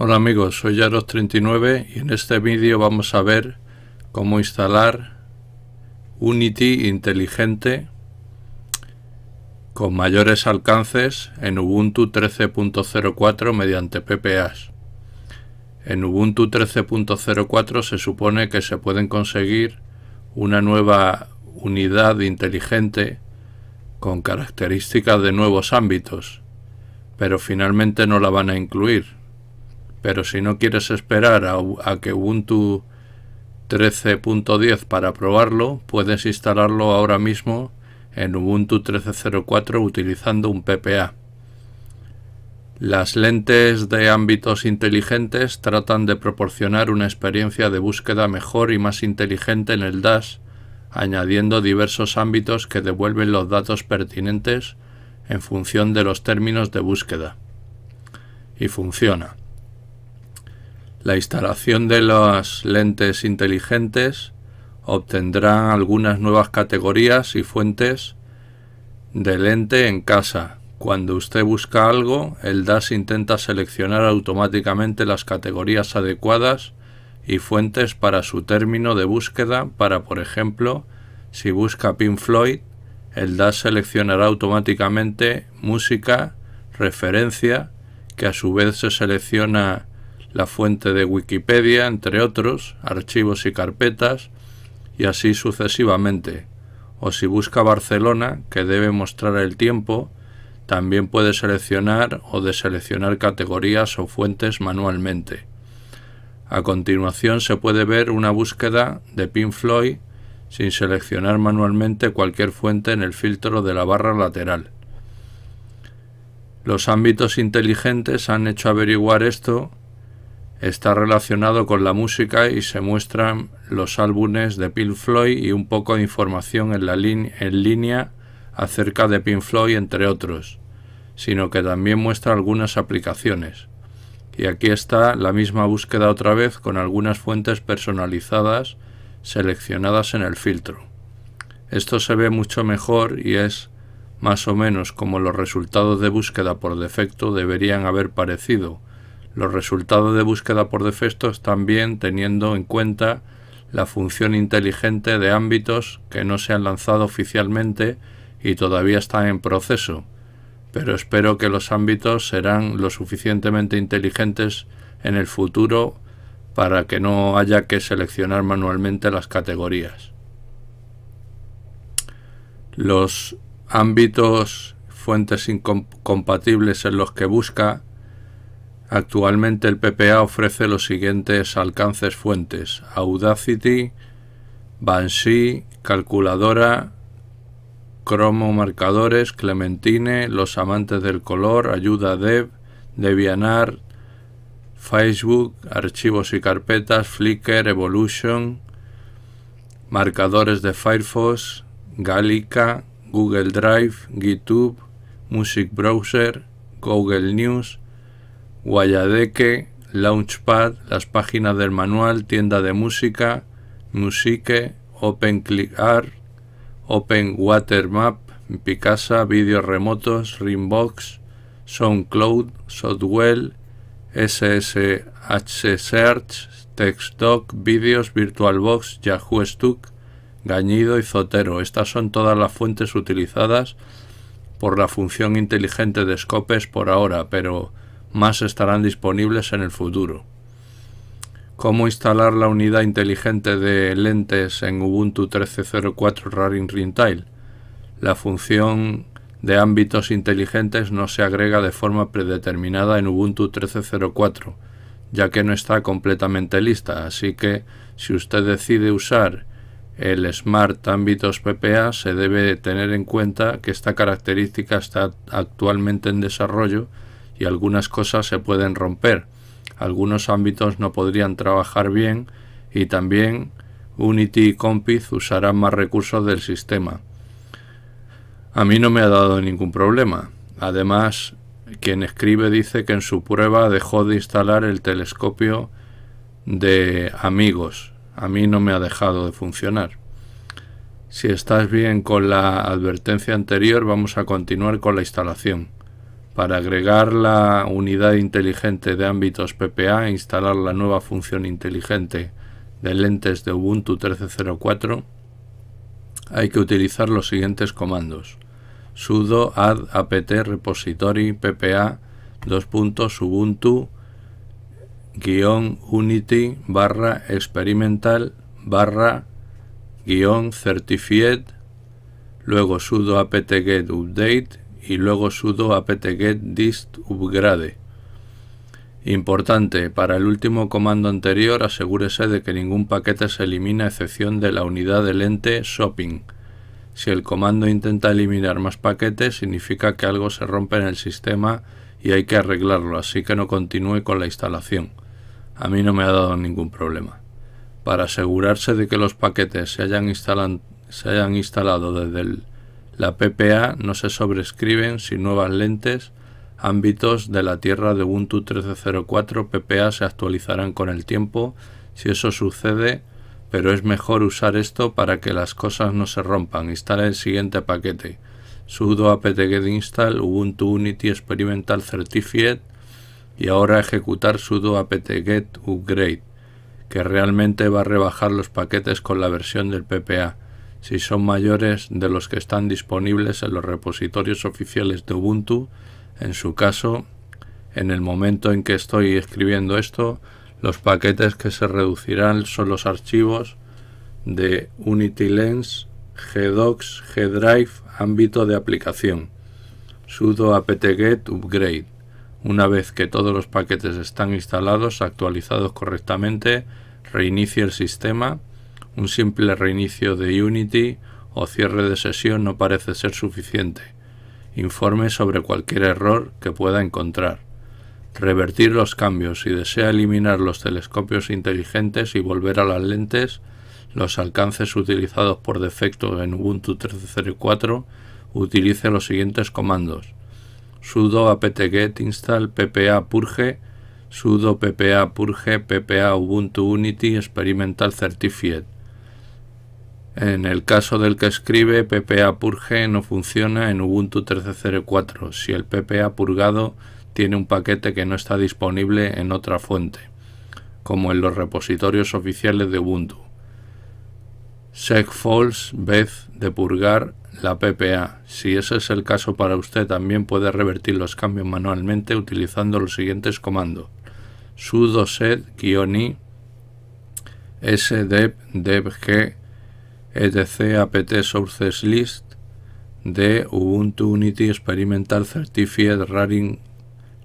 Hola amigos, soy Yaros39 y en este vídeo vamos a ver cómo instalar Unity inteligente con mayores alcances en Ubuntu 13.04 mediante PPAs. En Ubuntu 13.04 se supone que se pueden conseguir una nueva unidad inteligente con características de nuevos ámbitos, pero finalmente no la van a incluir pero si no quieres esperar a, que Ubuntu 13.10 para probarlo, puedes instalarlo ahora mismo en Ubuntu 13.04 utilizando un PPA. Las lentes de ámbitos inteligentes tratan de proporcionar una experiencia de búsqueda mejor y más inteligente en el DAS, añadiendo diversos ámbitos que devuelven los datos pertinentes en función de los términos de búsqueda. Y funciona. La instalación de las lentes inteligentes obtendrá algunas nuevas categorías y fuentes de lente en casa. Cuando usted busca algo, el DAS intenta seleccionar automáticamente las categorías adecuadas y fuentes para su término de búsqueda para, por ejemplo, si busca Pink Floyd, el DAS seleccionará automáticamente música, referencia, que a su vez se selecciona la fuente de Wikipedia, entre otros, archivos y carpetas, y así sucesivamente. O si busca Barcelona, que debe mostrar el tiempo, también puede seleccionar o deseleccionar categorías o fuentes manualmente. A continuación se puede ver una búsqueda de pin Floyd sin seleccionar manualmente cualquier fuente en el filtro de la barra lateral. Los ámbitos inteligentes han hecho averiguar esto Está relacionado con la música y se muestran los álbumes de Pink Floyd y un poco de información en, en línea acerca de Pink Floyd, entre otros, sino que también muestra algunas aplicaciones. Y aquí está la misma búsqueda otra vez con algunas fuentes personalizadas seleccionadas en el filtro. Esto se ve mucho mejor y es más o menos como los resultados de búsqueda por defecto deberían haber parecido, los resultados de búsqueda por defectos también teniendo en cuenta la función inteligente de ámbitos que no se han lanzado oficialmente y todavía están en proceso, pero espero que los ámbitos serán lo suficientemente inteligentes en el futuro para que no haya que seleccionar manualmente las categorías. Los ámbitos fuentes incompatibles en los que busca Actualmente el PPA ofrece los siguientes alcances fuentes: Audacity, Banshee, calculadora, cromo marcadores, Clementine, los amantes del color, ayuda dev, Debianar, Facebook, archivos y carpetas, Flickr, Evolution, marcadores de Firefox, Gallica, Google Drive, GitHub, Music Browser, Google News, Guayadeque, Launchpad, las páginas del manual, tienda de música, Musique, OpenClickArt, OpenWaterMap, Picasa, vídeos remotos, Ringbox, SoundCloud, Softwell, SSH Search, TextDoc, Vídeos, VirtualBox, Yahoo Stuck, Gañido y Zotero. Estas son todas las fuentes utilizadas por la función inteligente de Scopes por ahora, pero más estarán disponibles en el futuro. Cómo instalar la unidad inteligente de lentes en Ubuntu 13.04 Raring Rintail. La función de ámbitos inteligentes no se agrega de forma predeterminada en Ubuntu 13.04, ya que no está completamente lista, así que si usted decide usar el Smart Ámbitos PPA se debe tener en cuenta que esta característica está actualmente en desarrollo y algunas cosas se pueden romper. Algunos ámbitos no podrían trabajar bien y también Unity y Compiz usarán más recursos del sistema. A mí no me ha dado ningún problema. Además, quien escribe dice que en su prueba dejó de instalar el telescopio de amigos. A mí no me ha dejado de funcionar. Si estás bien con la advertencia anterior, vamos a continuar con la instalación para agregar la unidad inteligente de ámbitos PPA e instalar la nueva función inteligente de lentes de Ubuntu 13.04 hay que utilizar los siguientes comandos sudo add apt repository ppa dos puntos ubuntu unity barra experimental barra guión certified luego sudo apt get update y luego sudo apt-get dist upgrade. Importante, para el último comando anterior asegúrese de que ningún paquete se elimina a excepción de la unidad del ente shopping. Si el comando intenta eliminar más paquetes, significa que algo se rompe en el sistema y hay que arreglarlo, así que no continúe con la instalación. A mí no me ha dado ningún problema. Para asegurarse de que los paquetes se hayan, se hayan instalado desde el la PPA no se sobrescriben sin nuevas lentes ámbitos de la Tierra de Ubuntu 13.04 PPA se actualizarán con el tiempo si eso sucede, pero es mejor usar esto para que las cosas no se rompan. Instale el siguiente paquete. sudo apt-get install ubuntu unity experimental certified y ahora ejecutar sudo apt-get upgrade, que realmente va a rebajar los paquetes con la versión del PPA si son mayores de los que están disponibles en los repositorios oficiales de Ubuntu. En su caso, en el momento en que estoy escribiendo esto, los paquetes que se reducirán son los archivos de Unity Lens, GDocs, GDrive, ámbito de aplicación, sudo apt-get upgrade. Una vez que todos los paquetes están instalados, actualizados correctamente, reinicie el sistema un simple reinicio de Unity o cierre de sesión no parece ser suficiente. Informe sobre cualquier error que pueda encontrar. Revertir los cambios si desea eliminar los telescopios inteligentes y volver a las lentes, los alcances utilizados por defecto en Ubuntu 13.04, utilice los siguientes comandos. sudo apt-get install ppa purge sudo ppa purge ppa ubuntu unity experimental certificate en el caso del que escribe, PPA purge no funciona en Ubuntu 13.04 si el PPA purgado tiene un paquete que no está disponible en otra fuente, como en los repositorios oficiales de Ubuntu. Segfalls vez de purgar la PPA. Si ese es el caso para usted, también puede revertir los cambios manualmente utilizando los siguientes comandos. sudo sed-i deb debg etc apt sources list de Ubuntu Unity Experimental Certified Running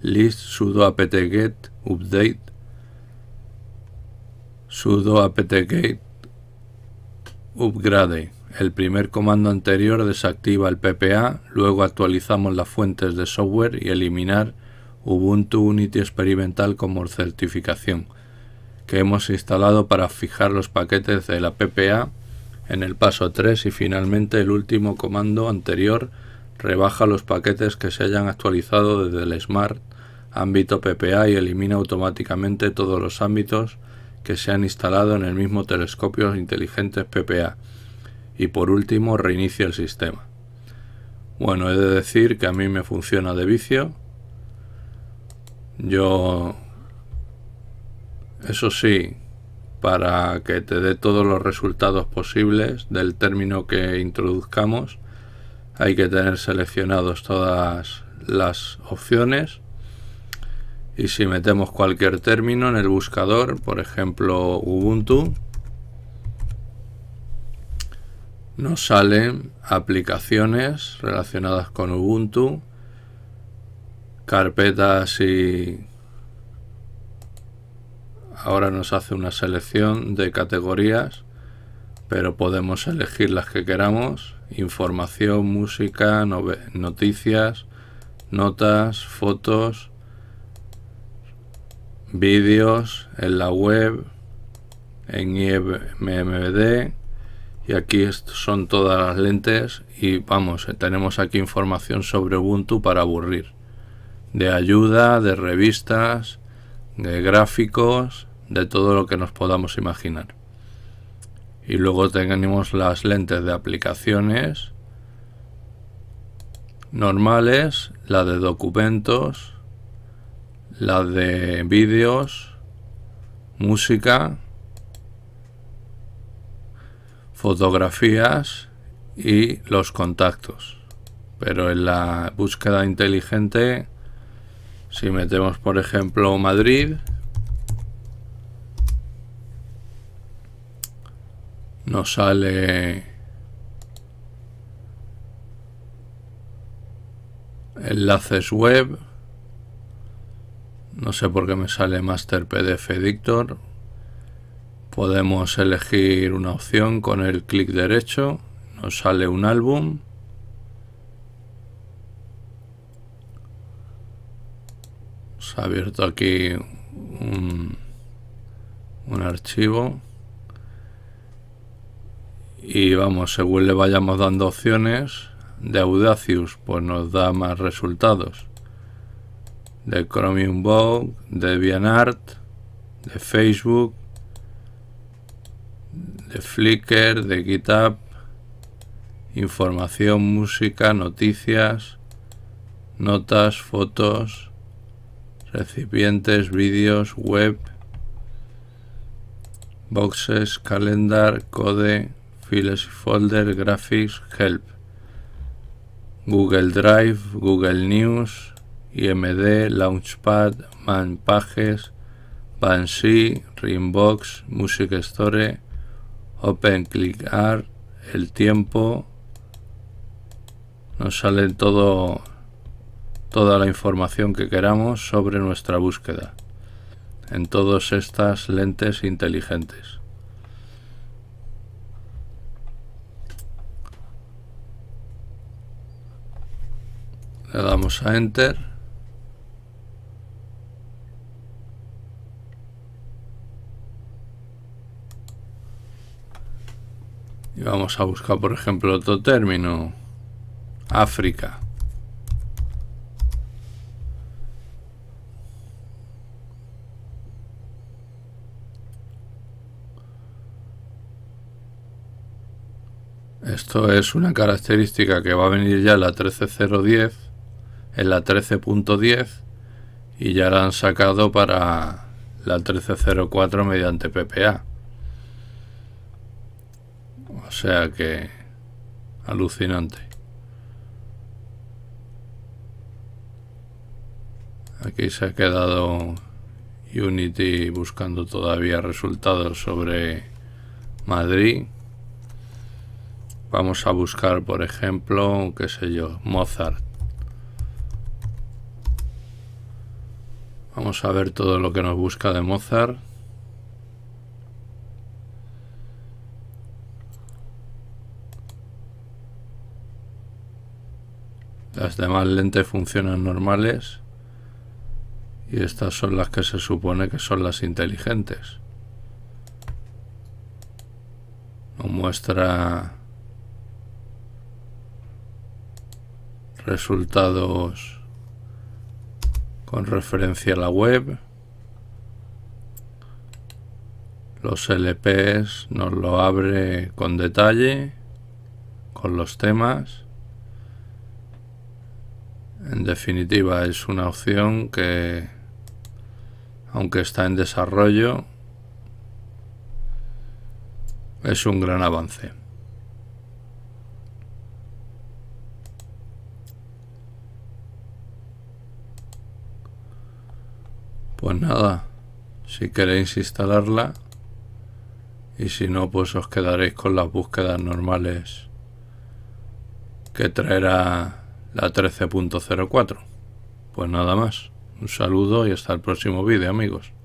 list sudo apt-get update sudo apt-get upgrade. El primer comando anterior desactiva el PPA, luego actualizamos las fuentes de software y eliminar Ubuntu Unity Experimental como certificación que hemos instalado para fijar los paquetes de la PPA en el paso 3 y finalmente el último comando anterior rebaja los paquetes que se hayan actualizado desde el Smart ámbito PPA y elimina automáticamente todos los ámbitos que se han instalado en el mismo telescopio inteligentes PPA y por último reinicia el sistema. Bueno, he de decir que a mí me funciona de vicio. Yo, eso sí, para que te dé todos los resultados posibles del término que introduzcamos. Hay que tener seleccionados todas las opciones. Y si metemos cualquier término en el buscador, por ejemplo Ubuntu, nos salen aplicaciones relacionadas con Ubuntu, carpetas y ahora nos hace una selección de categorías pero podemos elegir las que queramos información, música, noticias, notas, fotos, vídeos en la web, en IMMD y aquí son todas las lentes y vamos, tenemos aquí información sobre Ubuntu para aburrir de ayuda, de revistas, de gráficos, de todo lo que nos podamos imaginar. Y luego tenemos las lentes de aplicaciones normales, la de documentos, la de vídeos, música, fotografías y los contactos. Pero en la búsqueda inteligente, si metemos por ejemplo Madrid, nos sale enlaces web no sé por qué me sale master pdf editor podemos elegir una opción con el clic derecho nos sale un álbum se ha abierto aquí un, un archivo y vamos, según le vayamos dando opciones, de Audacious pues nos da más resultados. De Chromium Vogue, de Vianart, de Facebook, de Flickr, de GitHub, información, música, noticias, notas, fotos, recipientes, vídeos, web, boxes, calendar, code, Files Folder Graphics Help, Google Drive, Google News, IMD, Launchpad, Manpages, Banshee, Ringbox Music Store, OpenClickArt, El Tiempo. Nos sale todo, toda la información que queramos sobre nuestra búsqueda en todas estas lentes inteligentes. le damos a enter y vamos a buscar por ejemplo otro término África Esto es una característica que va a venir ya a la 13010 en la 13.10 y ya la han sacado para la 1304 mediante PPA. O sea que alucinante. Aquí se ha quedado Unity buscando todavía resultados sobre Madrid. Vamos a buscar, por ejemplo, qué sé yo, Mozart. Vamos a ver todo lo que nos busca de Mozart. Las demás lentes funcionan normales y estas son las que se supone que son las inteligentes. Nos muestra resultados con referencia a la web. Los LPs nos lo abre con detalle, con los temas. En definitiva es una opción que, aunque está en desarrollo, es un gran avance. Pues nada, si queréis instalarla y si no, pues os quedaréis con las búsquedas normales que traerá la 13.04. Pues nada más, un saludo y hasta el próximo vídeo amigos.